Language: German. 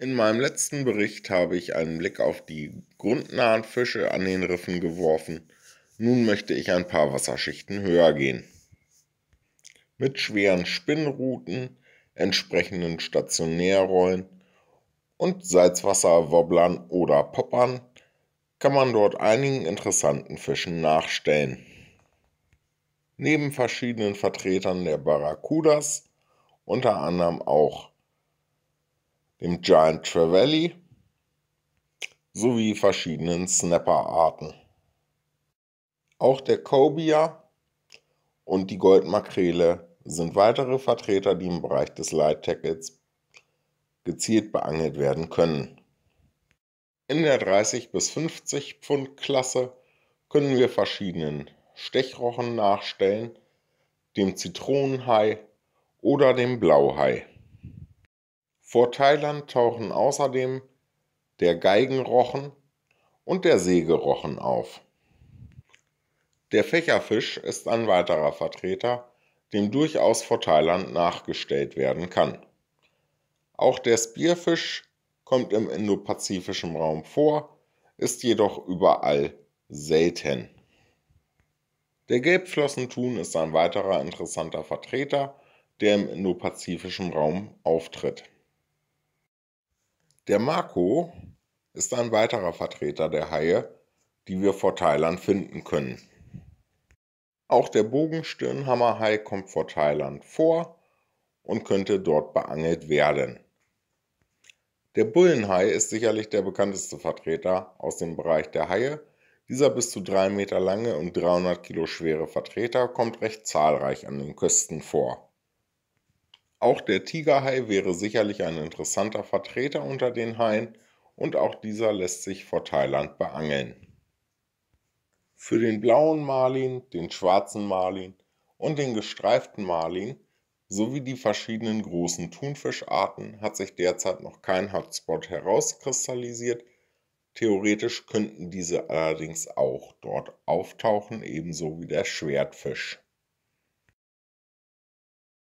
In meinem letzten Bericht habe ich einen Blick auf die grundnahen Fische an den Riffen geworfen. Nun möchte ich ein paar Wasserschichten höher gehen. Mit schweren Spinnruten, entsprechenden Stationärrollen und Salzwasserwobblern oder Poppern kann man dort einigen interessanten Fischen nachstellen. Neben verschiedenen Vertretern der Barracudas, unter anderem auch dem Giant Trevally sowie verschiedenen Snapper-Arten. Auch der Cobia und die Goldmakrele sind weitere Vertreter, die im Bereich des Light Tackets gezielt beangelt werden können. In der 30 bis 50 Pfund Klasse können wir verschiedenen Stechrochen nachstellen, dem Zitronenhai oder dem Blauhai. Vor Thailand tauchen außerdem der Geigenrochen und der Sägerochen auf. Der Fächerfisch ist ein weiterer Vertreter, dem durchaus vor Thailand nachgestellt werden kann. Auch der Spierfisch kommt im indopazifischen Raum vor, ist jedoch überall selten. Der Gelbflossentun ist ein weiterer interessanter Vertreter, der im indopazifischen Raum auftritt. Der Marco ist ein weiterer Vertreter der Haie, die wir vor Thailand finden können. Auch der Bogenstirnhammerhai kommt vor Thailand vor und könnte dort beangelt werden. Der Bullenhai ist sicherlich der bekannteste Vertreter aus dem Bereich der Haie. Dieser bis zu 3 Meter lange und 300 Kilo schwere Vertreter kommt recht zahlreich an den Küsten vor. Auch der Tigerhai wäre sicherlich ein interessanter Vertreter unter den Haien und auch dieser lässt sich vor Thailand beangeln. Für den blauen Marlin, den schwarzen Marlin und den gestreiften Marlin sowie die verschiedenen großen Thunfischarten hat sich derzeit noch kein Hotspot herauskristallisiert. Theoretisch könnten diese allerdings auch dort auftauchen, ebenso wie der Schwertfisch.